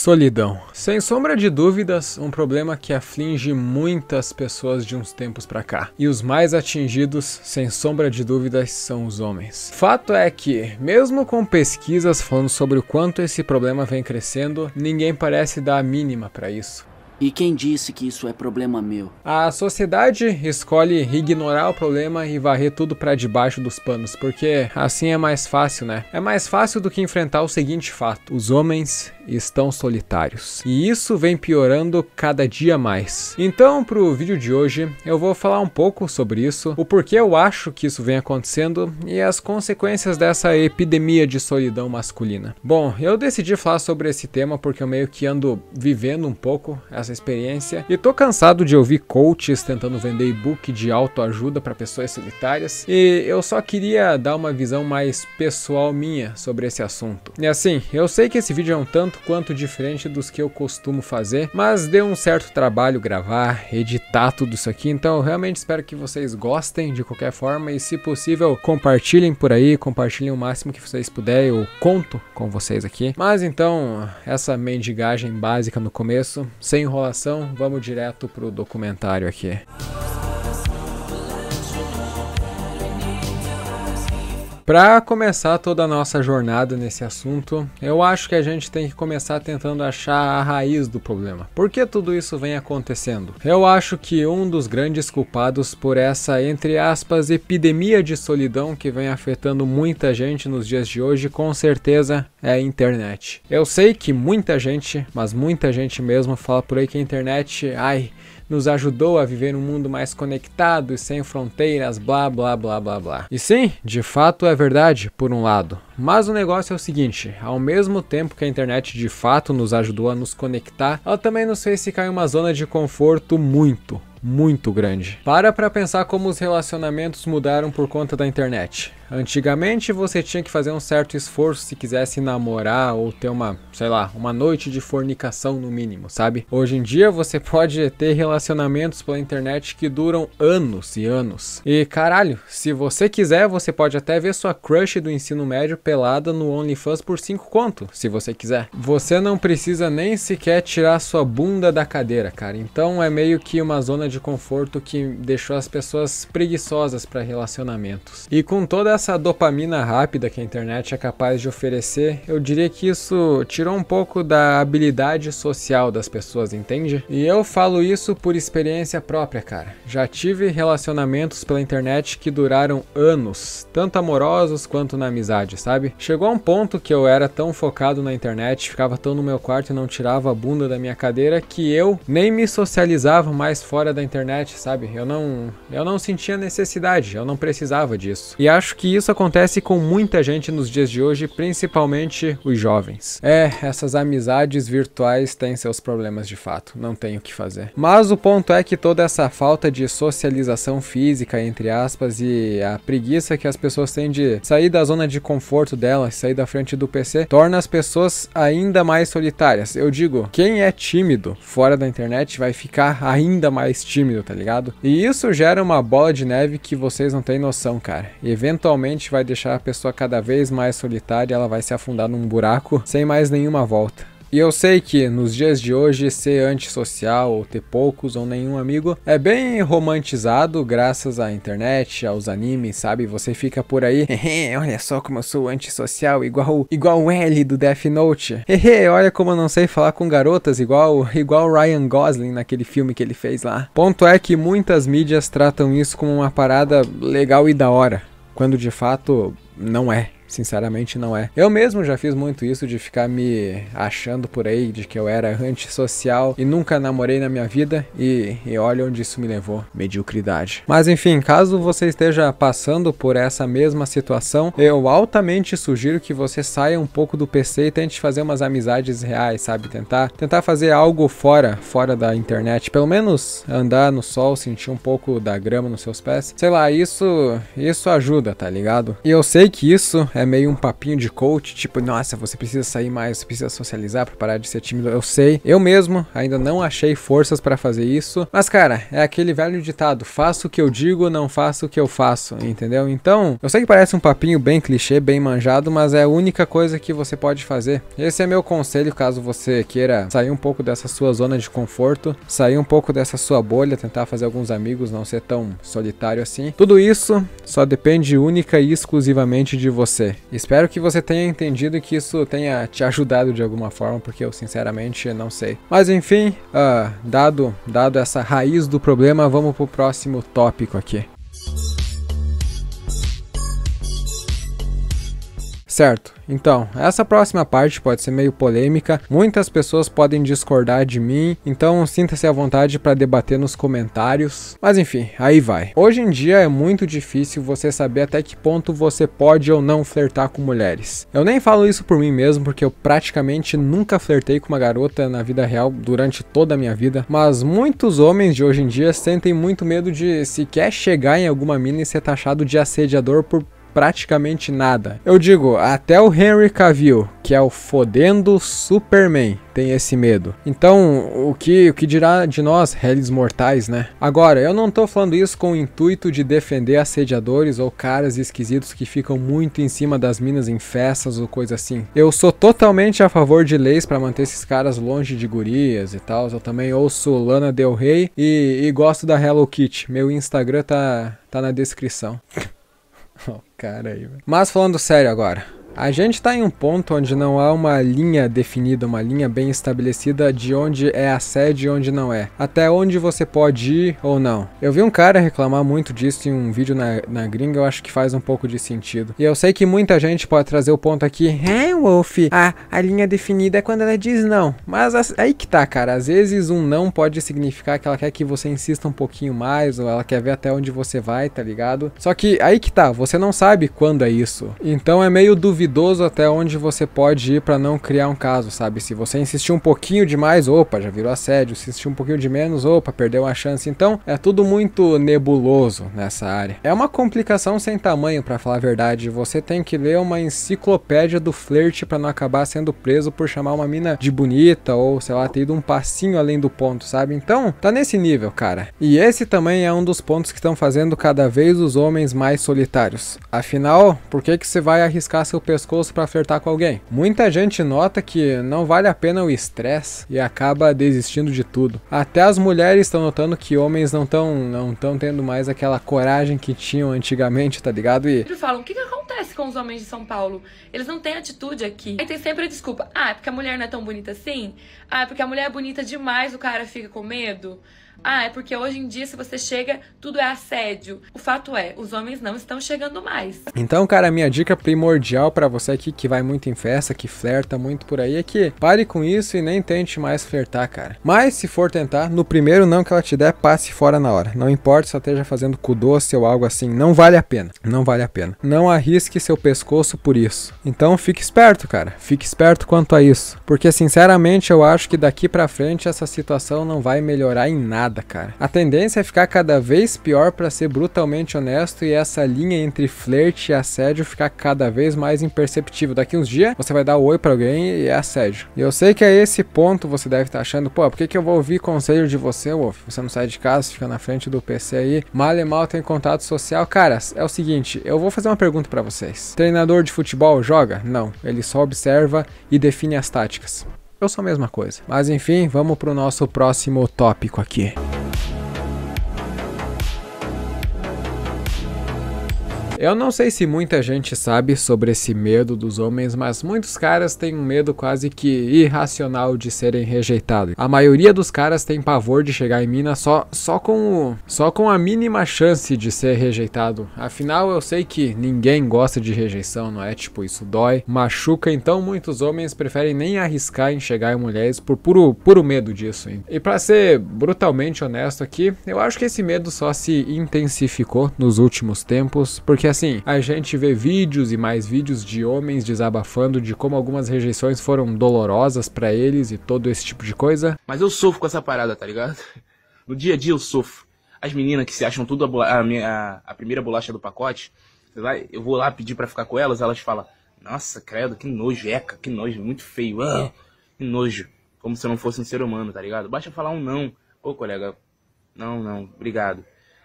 Solidão. Sem sombra de dúvidas, um problema que aflige muitas pessoas de uns tempos para cá. E os mais atingidos, sem sombra de dúvidas, são os homens. Fato é que, mesmo com pesquisas falando sobre o quanto esse problema vem crescendo, ninguém parece dar a mínima para isso. E quem disse que isso é problema meu? A sociedade escolhe ignorar o problema e varrer tudo para debaixo dos panos, porque assim é mais fácil, né? É mais fácil do que enfrentar o seguinte fato: os homens estão solitários. E isso vem piorando cada dia mais. Então, pro vídeo de hoje, eu vou falar um pouco sobre isso, o porquê eu acho que isso vem acontecendo e as consequências dessa epidemia de solidão masculina. Bom, eu decidi falar sobre esse tema porque eu meio que ando vivendo um pouco essa essa experiência e tô cansado de ouvir coaches tentando vender e-book de autoajuda para pessoas solitárias e eu só queria dar uma visão mais pessoal minha sobre esse assunto. E assim, eu sei que esse vídeo é um tanto quanto diferente dos que eu costumo fazer, mas deu um certo trabalho gravar, editar tudo isso aqui, então eu realmente espero que vocês gostem de qualquer forma e se possível compartilhem por aí, compartilhem o máximo que vocês puderem, eu conto com vocês aqui. Mas então, essa mendigagem básica no começo, sem enrolar enrolação, vamos direto pro documentário aqui. Para começar toda a nossa jornada nesse assunto, eu acho que a gente tem que começar tentando achar a raiz do problema. Por que tudo isso vem acontecendo? Eu acho que um dos grandes culpados por essa, entre aspas, epidemia de solidão que vem afetando muita gente nos dias de hoje, com certeza é a internet. Eu sei que muita gente, mas muita gente mesmo, fala por aí que a internet, ai nos ajudou a viver um mundo mais conectado e sem fronteiras, blá blá blá blá blá. E sim, de fato é verdade, por um lado. Mas o negócio é o seguinte: ao mesmo tempo que a internet de fato nos ajudou a nos conectar, ela também nos fez ficar em uma zona de conforto muito, muito grande. Para para pensar como os relacionamentos mudaram por conta da internet. Antigamente você tinha que fazer um certo esforço se quisesse namorar ou ter uma, sei lá, uma noite de fornicação no mínimo, sabe? Hoje em dia você pode ter relacionamentos pela internet que duram anos e anos. E caralho, se você quiser, você pode até ver sua crush do ensino médio pelada no OnlyFans por 5 conto, se você quiser. Você não precisa nem sequer tirar sua bunda da cadeira, cara. Então é meio que uma zona de conforto que deixou as pessoas preguiçosas para relacionamentos. E com toda essa dopamina rápida que a internet é capaz de oferecer, eu diria que isso tirou um pouco da habilidade social das pessoas, entende? E eu falo isso por experiência própria, cara. Já tive relacionamentos pela internet que duraram anos, tanto amorosos quanto na amizade, sabe? Chegou a um ponto que eu era tão focado na internet, ficava tão no meu quarto e não tirava a bunda da minha cadeira que eu nem me socializava mais fora da internet, sabe? Eu não, eu não sentia necessidade, eu não precisava disso. E acho que isso acontece com muita gente nos dias de hoje, principalmente os jovens. É, essas amizades virtuais têm seus problemas de fato, não tem o que fazer. Mas o ponto é que toda essa falta de socialização física, entre aspas, e a preguiça que as pessoas têm de sair da zona de conforto delas, sair da frente do PC, torna as pessoas ainda mais solitárias. Eu digo, quem é tímido fora da internet vai ficar ainda mais tímido, tá ligado? E isso gera uma bola de neve que vocês não têm noção, cara. Eventualmente realmente vai deixar a pessoa cada vez mais solitária, ela vai se afundar num buraco sem mais nenhuma volta. E eu sei que nos dias de hoje ser antissocial ou ter poucos ou nenhum amigo é bem romantizado graças à internet, aos animes, sabe? Você fica por aí, hehe, olha só como eu sou antissocial, igual igual o L do Death Note. Hehe, olha como eu não sei falar com garotas igual igual Ryan Gosling naquele filme que ele fez lá. Ponto é que muitas mídias tratam isso como uma parada legal e da hora quando de fato não é. Sinceramente, não é. Eu mesmo já fiz muito isso de ficar me achando por aí de que eu era antissocial e nunca namorei na minha vida e, e olha onde isso me levou, mediocridade. Mas enfim, caso você esteja passando por essa mesma situação, eu altamente sugiro que você saia um pouco do PC e tente fazer umas amizades reais, sabe? Tentar, tentar fazer algo fora, fora da internet, pelo menos andar no sol, sentir um pouco da grama nos seus pés. Sei lá, isso isso ajuda, tá ligado? E eu sei que isso é é meio um papinho de coach, tipo, nossa, você precisa sair mais, você precisa socializar para parar de ser tímido. Eu sei, eu mesmo ainda não achei forças para fazer isso. Mas, cara, é aquele velho ditado: faço o que eu digo, não faço o que eu faço, entendeu? Então, eu sei que parece um papinho bem clichê, bem manjado, mas é a única coisa que você pode fazer. Esse é meu conselho caso você queira sair um pouco dessa sua zona de conforto, sair um pouco dessa sua bolha, tentar fazer alguns amigos, não ser tão solitário assim. Tudo isso só depende única e exclusivamente de você. Espero que você tenha entendido e que isso tenha te ajudado de alguma forma, porque eu sinceramente não sei. Mas enfim, uh, dado, dado essa raiz do problema, vamos pro próximo tópico aqui. certo? Então, essa próxima parte pode ser meio polêmica, muitas pessoas podem discordar de mim, então sinta-se à vontade para debater nos comentários. Mas enfim, aí vai. Hoje em dia é muito difícil você saber até que ponto você pode ou não flertar com mulheres. Eu nem falo isso por mim mesmo, porque eu praticamente nunca flertei com uma garota na vida real durante toda a minha vida, mas muitos homens de hoje em dia sentem muito medo de sequer chegar em alguma mina e ser taxado de assediador por praticamente nada. Eu digo, até o Henry Cavill, que é o fodendo Superman, tem esse medo. Então, o que, o que dirá de nós, réis mortais, né? Agora, eu não tô falando isso com o intuito de defender assediadores ou caras esquisitos que ficam muito em cima das minas em festas ou coisa assim. Eu sou totalmente a favor de leis para manter esses caras longe de gurias e tal. Eu também ouço Lana Del Rey e, e gosto da Hello Kitty. Meu Instagram tá, tá na descrição oh, cara aí, velho. Mas falando sério agora. A gente está em um ponto onde não há uma linha definida, uma linha bem estabelecida de onde é a sede e onde não é. Até onde você pode ir ou não. Eu vi um cara reclamar muito disso em um vídeo na, na gringa, eu acho que faz um pouco de sentido. E eu sei que muita gente pode trazer o ponto aqui, é, Wolf, a, a linha definida é quando ela diz não. Mas as, aí que tá, cara. Às vezes um não pode significar que ela quer que você insista um pouquinho mais, ou ela quer ver até onde você vai, tá ligado? Só que aí que tá, você não sabe quando é isso. Então é meio duvidoso duvidoso até onde você pode ir para não criar um caso, sabe? Se você insistir um pouquinho demais, opa, já virou assédio. Se insistir um pouquinho de menos, opa, perdeu a chance. Então, é tudo muito nebuloso nessa área. É uma complicação sem tamanho, para falar a verdade. Você tem que ler uma enciclopédia do flerte para não acabar sendo preso por chamar uma mina de bonita ou, sei lá, ter ido um passinho além do ponto, sabe? Então, tá nesse nível, cara. E esse também é um dos pontos que estão fazendo cada vez os homens mais solitários. Afinal, por que que você vai arriscar seu pescoço para flertar com alguém. Muita gente nota que não vale a pena o estresse e acaba desistindo de tudo. Até as mulheres estão notando que homens não estão não tão tendo mais aquela coragem que tinham antigamente, tá ligado? E eles falam, o que, que acontece com os homens de São Paulo? Eles não têm atitude aqui. Aí tem sempre a desculpa, ah, é porque a mulher não é tão bonita assim? Ah, é porque a mulher é bonita demais, o cara fica com medo? Ah, é porque hoje em dia, se você chega, tudo é assédio. O fato é, os homens não estão chegando mais. Então, cara, minha dica primordial para você aqui que vai muito em festa, que flerta muito por aí, é que pare com isso e nem tente mais flertar, cara. Mas se for tentar, no primeiro não que ela te der, passe fora na hora. Não importa se ela esteja fazendo cu doce ou algo assim, não vale a pena. Não vale a pena. Não arrisque seu pescoço por isso. Então fique esperto, cara. Fique esperto quanto a isso. Porque, sinceramente, eu acho que daqui pra frente essa situação não vai melhorar em nada nada, cara. A tendência é ficar cada vez pior para ser brutalmente honesto e essa linha entre flerte e assédio ficar cada vez mais imperceptível. Daqui uns dias você vai dar um oi para alguém e é assédio. E eu sei que a é esse ponto você deve estar tá achando, pô, por que, que eu vou ouvir conselho de você, Wolf? Você não sai de casa, fica na frente do PC aí, mal e mal tem contato social. Cara, é o seguinte, eu vou fazer uma pergunta para vocês. Treinador de futebol joga? Não, ele só observa e define as táticas eu sou a mesma coisa. Mas enfim, vamos para o nosso próximo tópico aqui. Eu não sei se muita gente sabe sobre esse medo dos homens, mas muitos caras têm um medo quase que irracional de serem rejeitados. A maioria dos caras tem pavor de chegar em mina só, só, com, o, só com a mínima chance de ser rejeitado. Afinal, eu sei que ninguém gosta de rejeição, não é? Tipo, isso dói, machuca, então muitos homens preferem nem arriscar em chegar em mulheres por puro, puro medo disso. Hein? E para ser brutalmente honesto aqui, eu acho que esse medo só se intensificou nos últimos tempos, porque assim, a gente vê vídeos e mais vídeos de homens desabafando de como algumas rejeições foram dolorosas para eles e todo esse tipo de coisa. Mas eu sofro com essa parada, tá ligado? No dia a dia eu sofro. As meninas que se acham tudo a, a, a, a primeira bolacha do pacote, vai, eu vou lá pedir para ficar com elas, elas falam, nossa, credo, que nojo, eca, que nojo, muito feio, ah, é. que nojo. Como se eu não fosse um ser humano, tá ligado? Basta falar um não. Ô, colega, não, não, obrigado.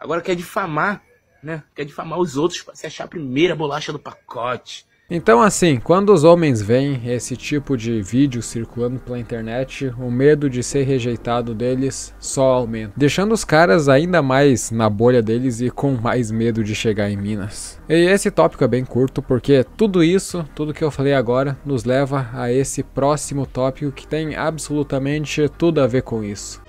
Agora quer difamar né? Quer difamar os outros para se achar a primeira bolacha do pacote. Então, assim, quando os homens veem esse tipo de vídeo circulando pela internet, o medo de ser rejeitado deles só aumenta, deixando os caras ainda mais na bolha deles e com mais medo de chegar em Minas. E esse tópico é bem curto porque tudo isso, tudo que eu falei agora, nos leva a esse próximo tópico que tem absolutamente tudo a ver com isso.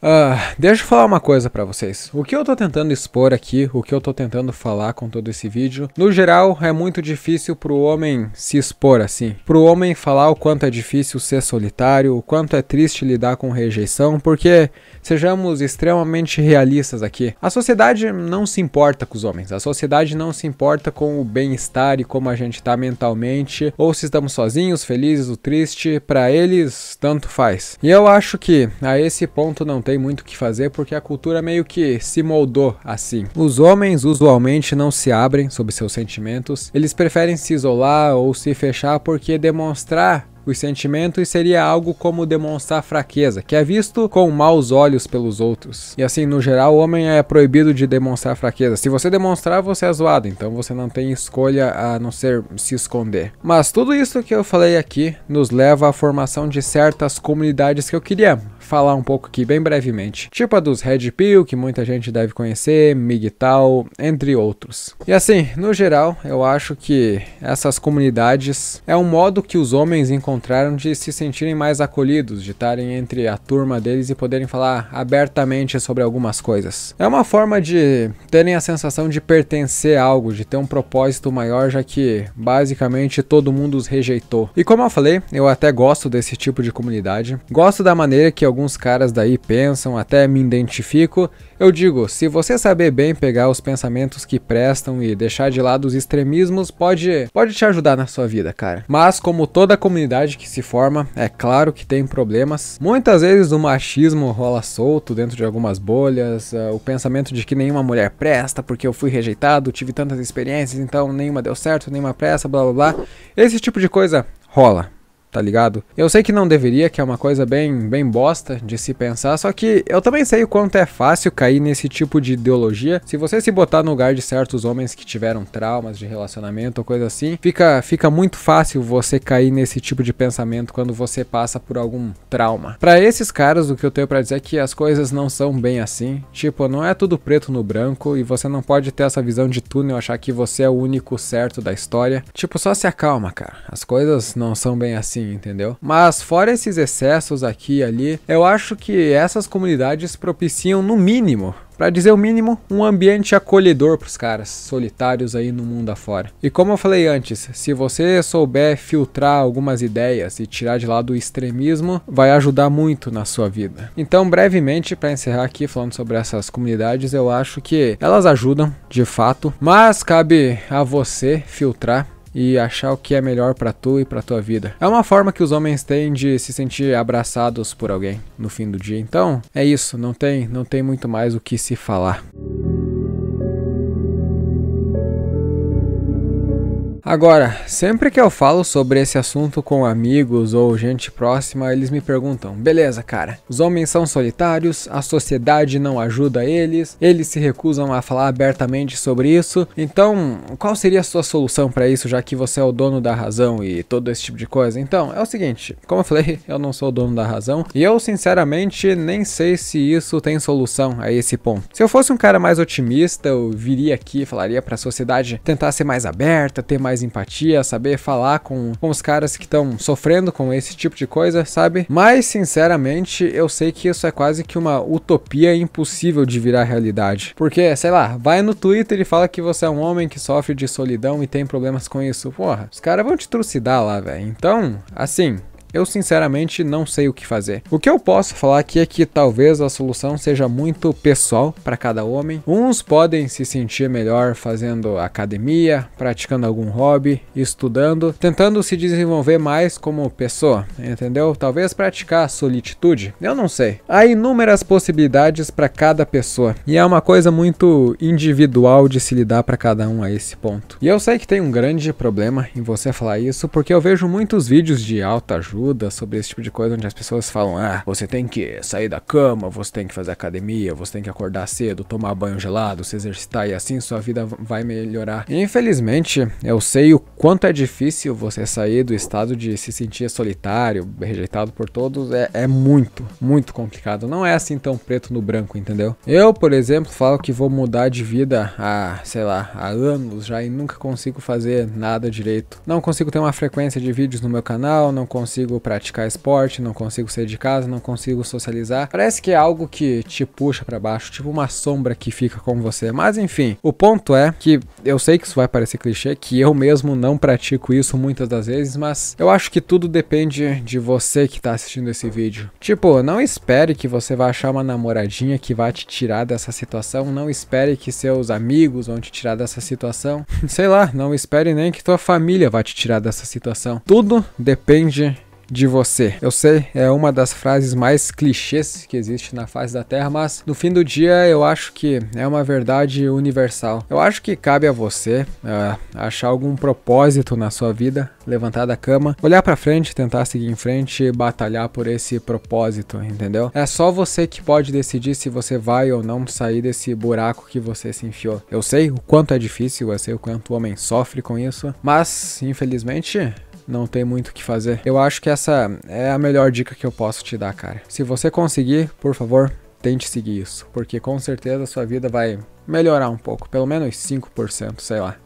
Uh, deixa eu falar uma coisa para vocês. O que eu tô tentando expor aqui, o que eu tô tentando falar com todo esse vídeo, no geral é muito difícil pro homem se expor assim. Pro homem falar o quanto é difícil ser solitário, o quanto é triste lidar com rejeição, porque sejamos extremamente realistas aqui. A sociedade não se importa com os homens, a sociedade não se importa com o bem-estar e como a gente tá mentalmente, ou se estamos sozinhos, felizes ou triste, para eles tanto faz. E eu acho que a esse ponto não tem muito o que fazer porque a cultura meio que se moldou assim. Os homens usualmente não se abrem sobre seus sentimentos, eles preferem se isolar ou se fechar porque demonstrar os sentimentos seria algo como demonstrar fraqueza, que é visto com maus olhos pelos outros. E assim, no geral, o homem é proibido de demonstrar fraqueza. Se você demonstrar, você é zoado, então você não tem escolha a não ser se esconder. Mas tudo isso que eu falei aqui nos leva à formação de certas comunidades que eu queria falar um pouco aqui bem brevemente. Tipo a dos Red Pill, que muita gente deve conhecer, MGTOW, entre outros. E assim, no geral, eu acho que essas comunidades é um modo que os homens encontraram de se sentirem mais acolhidos, de estarem entre a turma deles e poderem falar abertamente sobre algumas coisas. É uma forma de terem a sensação de pertencer a algo, de ter um propósito maior, já que basicamente todo mundo os rejeitou. E como eu falei, eu até gosto desse tipo de comunidade. Gosto da maneira que alguns alguns caras daí pensam, até me identifico, eu digo, se você saber bem pegar os pensamentos que prestam e deixar de lado os extremismos, pode, pode te ajudar na sua vida, cara. Mas como toda comunidade que se forma, é claro que tem problemas. Muitas vezes o machismo rola solto dentro de algumas bolhas, eh, o pensamento de que nenhuma mulher presta porque eu fui rejeitado, tive tantas experiências, então nenhuma deu certo, nenhuma presta, blá blá blá. Esse tipo de coisa rola tá ligado? Eu sei que não deveria, que é uma coisa bem, bem bosta de se pensar, só que eu também sei o quanto é fácil cair nesse tipo de ideologia. Se você se botar no lugar de certos homens que tiveram traumas de relacionamento ou coisa assim, fica, fica muito fácil você cair nesse tipo de pensamento quando você passa por algum trauma. Para esses caras, o que eu tenho para dizer é que as coisas não são bem assim. Tipo, não é tudo preto no branco e você não pode ter essa visão de túnel, achar que você é o único certo da história. Tipo, só se acalma, cara. As coisas não são bem assim assim, entendeu? Mas fora esses excessos aqui e ali, eu acho que essas comunidades propiciam no mínimo para dizer o mínimo, um ambiente acolhedor para os caras solitários aí no mundo afora. E como eu falei antes, se você souber filtrar algumas ideias e tirar de lado o extremismo, vai ajudar muito na sua vida. Então, brevemente, para encerrar aqui falando sobre essas comunidades, eu acho que elas ajudam, de fato, mas cabe a você filtrar e achar o que é melhor para tu e para tua vida. É uma forma que os homens têm de se sentir abraçados por alguém no fim do dia. Então, é isso, não tem, não tem muito mais o que se falar. Agora, sempre que eu falo sobre esse assunto com amigos ou gente próxima, eles me perguntam: beleza, cara, os homens são solitários, a sociedade não ajuda eles, eles se recusam a falar abertamente sobre isso, então qual seria a sua solução para isso, já que você é o dono da razão e todo esse tipo de coisa? Então, é o seguinte: como eu falei, eu não sou o dono da razão e eu, sinceramente, nem sei se isso tem solução a esse ponto. Se eu fosse um cara mais otimista, eu viria aqui e falaria para a sociedade tentar ser mais aberta, ter mais mais empatia, saber falar com, com os caras que estão sofrendo com esse tipo de coisa, sabe? Mas, sinceramente, eu sei que isso é quase que uma utopia impossível de virar realidade. Porque, sei lá, vai no Twitter e fala que você é um homem que sofre de solidão e tem problemas com isso. Porra, os caras vão te trucidar lá, velho. Então, assim, eu sinceramente não sei o que fazer. O que eu posso falar aqui é que talvez a solução seja muito pessoal para cada homem. Uns podem se sentir melhor fazendo academia, praticando algum hobby, estudando, tentando se desenvolver mais como pessoa, entendeu? Talvez praticar solitude, eu não sei. Há inúmeras possibilidades para cada pessoa e é uma coisa muito individual de se lidar para cada um a esse ponto. E eu sei que tem um grande problema em você falar isso porque eu vejo muitos vídeos de alta ajuda ajuda sobre esse tipo de coisa, onde as pessoas falam: ah, você tem que sair da cama, você tem que fazer academia, você tem que acordar cedo, tomar banho gelado, se exercitar e assim sua vida vai melhorar. E, infelizmente, eu sei o quanto é difícil você sair do estado de se sentir solitário, rejeitado por todos, é, é muito, muito complicado. Não é assim tão preto no branco, entendeu? Eu, por exemplo, falo que vou mudar de vida há, sei lá, há anos já e nunca consigo fazer nada direito. Não consigo ter uma frequência de vídeos no meu canal, não consigo consigo praticar esporte, não consigo sair de casa, não consigo socializar. Parece que é algo que te puxa para baixo, tipo uma sombra que fica com você. Mas enfim, o ponto é que eu sei que isso vai parecer clichê, que eu mesmo não pratico isso muitas das vezes, mas eu acho que tudo depende de você que tá assistindo esse vídeo. Tipo, não espere que você vai achar uma namoradinha que vai te tirar dessa situação, não espere que seus amigos vão te tirar dessa situação. Sei lá, não espere nem que tua família vá te tirar dessa situação. Tudo depende de você. Eu sei, é uma das frases mais clichês que existe na face da Terra, mas no fim do dia eu acho que é uma verdade universal. Eu acho que cabe a você é, achar algum propósito na sua vida, levantar da cama, olhar para frente, tentar seguir em frente e batalhar por esse propósito, entendeu? É só você que pode decidir se você vai ou não sair desse buraco que você se enfiou. Eu sei o quanto é difícil, eu sei o quanto o homem sofre com isso, mas infelizmente não tem muito o que fazer. Eu acho que essa é a melhor dica que eu posso te dar, cara. Se você conseguir, por favor, tente seguir isso, porque com certeza a sua vida vai melhorar um pouco, pelo menos 5%, sei lá.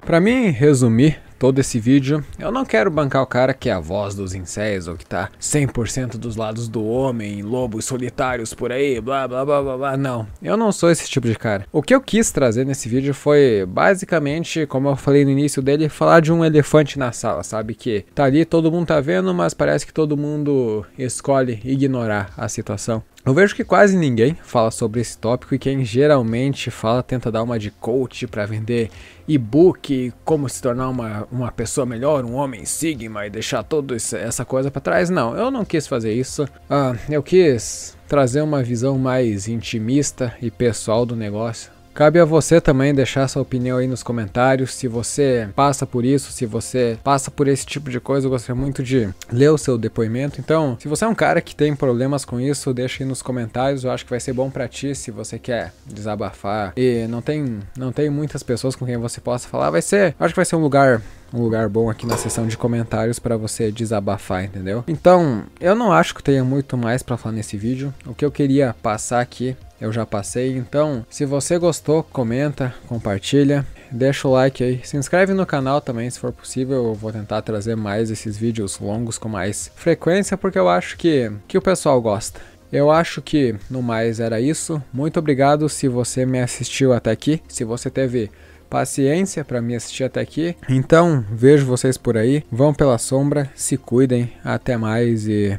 Para mim resumir todo esse vídeo, eu não quero bancar o cara que é a voz dos incéis ou que tá 100% dos lados do homem, lobos solitários por aí, blá blá blá blá blá. Não, eu não sou esse tipo de cara. O que eu quis trazer nesse vídeo foi basicamente, como eu falei no início dele, falar de um elefante na sala, sabe? Que tá ali, todo mundo tá vendo, mas parece que todo mundo escolhe ignorar a situação. Eu vejo que quase ninguém fala sobre esse tópico e quem geralmente fala tenta dar uma de coach para vender e-book, como se tornar uma, uma pessoa melhor, um homem sigma e deixar toda essa coisa para trás. Não, eu não quis fazer isso. Ah, eu quis trazer uma visão mais intimista e pessoal do negócio Cabe a você também deixar sua opinião aí nos comentários. Se você passa por isso, se você passa por esse tipo de coisa, eu gostaria muito de ler o seu depoimento. Então, se você é um cara que tem problemas com isso, deixa aí nos comentários. Eu acho que vai ser bom para ti se você quer desabafar. E não tem, não tem muitas pessoas com quem você possa falar. Vai ser, acho que vai ser um lugar um lugar bom aqui na seção de comentários para você desabafar, entendeu? Então, eu não acho que tenha muito mais para falar nesse vídeo. O que eu queria passar aqui eu já passei. Então, se você gostou, comenta, compartilha, deixa o like aí, se inscreve no canal também, se for possível, eu vou tentar trazer mais esses vídeos longos com mais frequência, porque eu acho que, que o pessoal gosta. Eu acho que no mais era isso. Muito obrigado se você me assistiu até aqui, se você teve paciência para me assistir até aqui. Então, vejo vocês por aí. Vão pela sombra, se cuidem, até mais e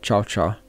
tchau, tchau.